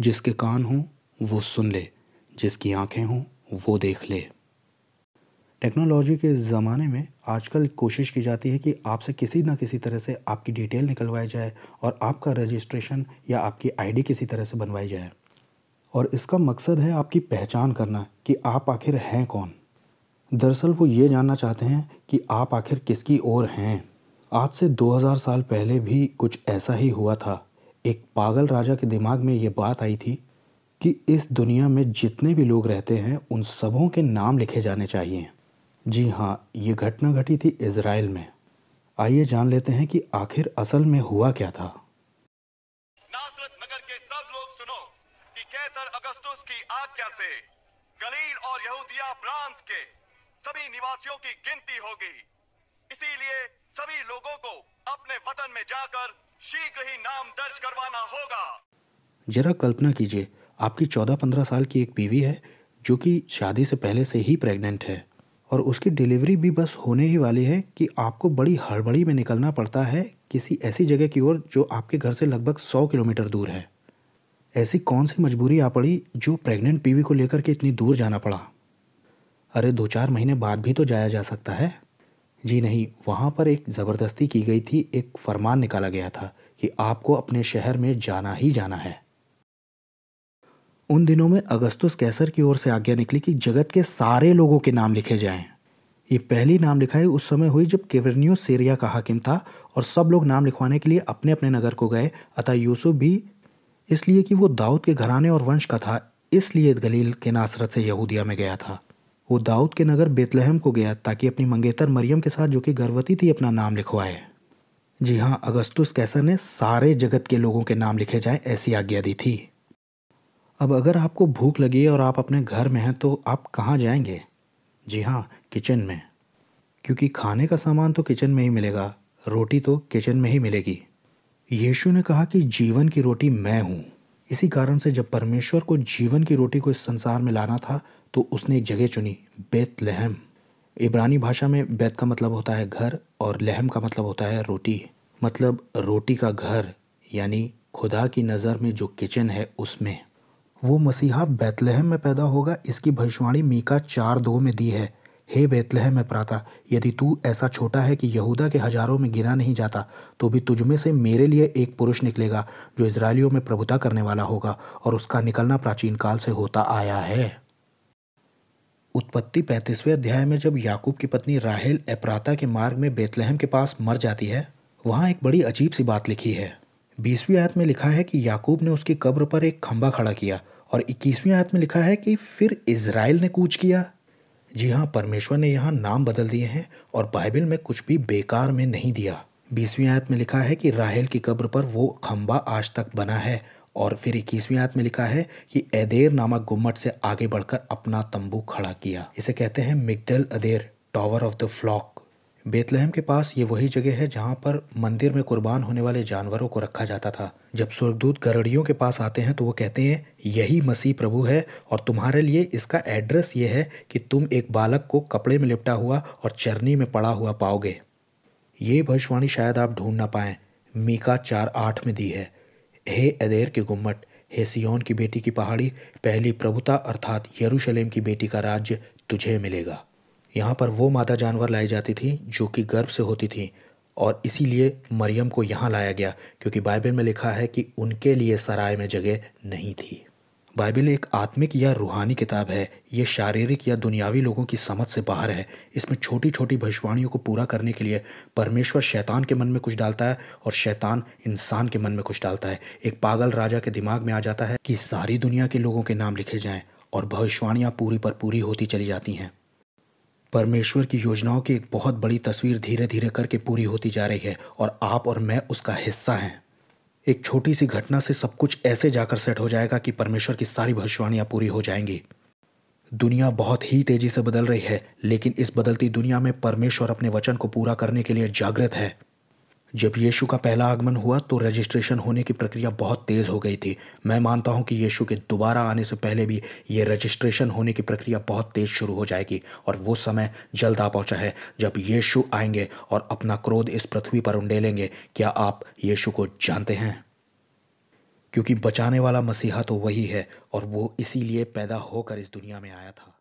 जिसके कान हों वो सुन ले जिसकी आंखें हों वो देख ले टेक्नोलॉजी के ज़माने में आजकल कोशिश की जाती है कि आपसे किसी ना किसी तरह से आपकी डिटेल निकलवाई जाए और आपका रजिस्ट्रेशन या आपकी आईडी किसी तरह से बनवाई जाए और इसका मकसद है आपकी पहचान करना कि आप आखिर हैं कौन दरअसल वो ये जानना चाहते हैं कि आप आखिर किसकी ओर हैं आज से 2000 साल पहले भी कुछ ऐसा ही हुआ था एक पागल राजा के दिमाग में ये बात आई थी कि इस दुनिया में जितने भी लोग रहते हैं उन सबों के नाम लिखे जाने चाहिए जी हाँ ये घटना घटी थी इसराइल में आइए जान लेते हैं कि आखिर असल में हुआ क्या था नासरत नगर के सब लोग सुनो कि कैसर अगस्तुस की आज्ञा से गलील और यहूदिया प्रांत के सभी निवासियों की गिनती होगी इसीलिए सभी लोगों को अपने वतन में जाकर शीघ्र ही नाम दर्ज करवाना होगा जरा कल्पना कीजिए आपकी चौदह पंद्रह साल की एक बीवी है जो कि शादी से पहले से ही प्रेग्नेंट है और उसकी डिलीवरी भी बस होने ही वाली है कि आपको बड़ी हड़बड़ी में निकलना पड़ता है किसी ऐसी जगह की ओर जो आपके घर से लगभग सौ किलोमीटर दूर है ऐसी कौन सी मजबूरी आ पड़ी जो प्रेग्नेंट बीवी को लेकर के इतनी दूर जाना पड़ा अरे दो चार महीने बाद भी तो जाया जा सकता है जी नहीं वहाँ पर एक ज़बरदस्ती की गई थी एक फरमान निकाला गया था कि आपको अपने शहर में जाना ही जाना है उन दिनों में अगस्तुस कैसर की ओर से आज्ञा निकली कि जगत के सारे लोगों के नाम लिखे जाएं। ये पहली नाम लिखाई उस समय हुई जब केवरनियो सीरिया का हाकिम था और सब लोग नाम लिखवाने के लिए अपने अपने नगर को गए अतः यूसुफ भी इसलिए कि वो दाऊद के घराने और वंश का था इसलिए गलील के नासरत से यहूदिया में गया था वो दाऊद के नगर बेतलहम को गया ताकि अपनी मंगेतर मरियम के साथ जो कि गर्भवती थी अपना नाम लिखवाए जी हाँ अगस्तुस कैसर ने सारे जगत के लोगों के नाम लिखे जाएं ऐसी आज्ञा दी थी अब अगर आपको भूख लगी है और आप अपने घर में हैं तो आप कहाँ जाएंगे जी हाँ किचन में क्योंकि खाने का सामान तो किचन में ही मिलेगा रोटी तो किचन में ही मिलेगी यीशु ने कहा कि जीवन की रोटी मैं हूँ इसी कारण से जब परमेश्वर को जीवन की रोटी को इस संसार में लाना था तो उसने एक जगह चुनी बेत लहम इब्रानी भाषा में बैत का मतलब होता है घर और लहम का मतलब होता है रोटी मतलब रोटी का घर यानी खुदा की नज़र में जो किचन है उसमें वो मसीहा बैतलहम में पैदा होगा इसकी भविष्यवाणी मीका चार दो में दी है हे बैतलहम में प्राता यदि तू ऐसा छोटा है कि यहूदा के हजारों में गिना नहीं जाता तो भी तुझमें से मेरे लिए एक पुरुष निकलेगा जो इसराइलियों में प्रभुता करने वाला होगा और उसका निकलना प्राचीन काल से होता आया है उत्पत्ति पैंतीसवें अध्याय में जब याकूब की पत्नी राहेल एप्राता के मार्ग में बेतलहम के पास मर जाती है वहाँ एक बड़ी अजीब सी बात लिखी है बीसवीं आयत में लिखा है कि याकूब ने उसकी कब्र पर एक खंभा खड़ा किया और इक्कीसवीं आयत में लिखा है कि फिर इसराइल ने कूच किया जी हाँ परमेश्वर ने यहाँ नाम बदल दिए हैं और बाइबल में कुछ भी बेकार में नहीं दिया बीसवीं आयत में लिखा है कि राहेल की कब्र पर वो खंबा आज तक बना है और फिर इक्कीसवीं आयत में लिखा है कि एदेर नामक गुम्मट से आगे बढ़कर अपना तंबू खड़ा किया इसे कहते हैं Migdal Eder tower of the flock Bethlehem के पास ये वही जगह है जहाँ पर मंदिर में कुर्बान होने वाले जानवरों को रखा जाता था जब स्वर्गदूत गरड़ियों के पास आते हैं तो वो कहते हैं यही मसीह प्रभु है और तुम्हारे लिए इसका एड्रेस ये है कि तुम एक बालक को कपड़े में लिपटा हुआ और चरनी में पड़ा हुआ पाओगे ये भविष्यवाणी शायद आप ढूंढ ना पाएं मीका चार आठ में दी है हे अदेर के गुम्मट हे सियोन की बेटी की पहाड़ी पहली प्रभुता अर्थात यरूशलेम की बेटी का राज्य तुझे मिलेगा यहाँ पर वो मादा जानवर लाई जाती थी जो कि गर्भ से होती थी और इसीलिए मरियम को यहाँ लाया गया क्योंकि बाइबल में लिखा है कि उनके लिए सराय में जगह नहीं थी बाइबिल एक आत्मिक या रूहानी किताब है ये शारीरिक या दुनियावी लोगों की समझ से बाहर है इसमें छोटी छोटी भविष्यवाणियों को पूरा करने के लिए परमेश्वर शैतान के मन में कुछ डालता है और शैतान इंसान के मन में कुछ डालता है एक पागल राजा के दिमाग में आ जाता है कि सारी दुनिया के लोगों के नाम लिखे जाएं और भविष्यवाणियाँ पूरी पर पूरी होती चली जाती हैं परमेश्वर की योजनाओं की एक बहुत बड़ी तस्वीर धीरे धीरे करके पूरी होती जा रही है और आप और मैं उसका हिस्सा हैं एक छोटी सी घटना से सब कुछ ऐसे जाकर सेट हो जाएगा कि परमेश्वर की सारी भविष्यवाणियां पूरी हो जाएंगी दुनिया बहुत ही तेजी से बदल रही है लेकिन इस बदलती दुनिया में परमेश्वर अपने वचन को पूरा करने के लिए जागृत है जब यीशु का पहला आगमन हुआ तो रजिस्ट्रेशन होने की प्रक्रिया बहुत तेज़ हो गई थी मैं मानता हूं कि यीशु के दोबारा आने से पहले भी ये रजिस्ट्रेशन होने की प्रक्रिया बहुत तेज़ शुरू हो जाएगी और वो समय जल्द आ पहुंचा है जब यीशु आएंगे और अपना क्रोध इस पृथ्वी पर उंडेलेंगे क्या आप यीशु को जानते हैं क्योंकि बचाने वाला मसीहा तो वही है और वो इसीलिए पैदा होकर इस दुनिया में आया था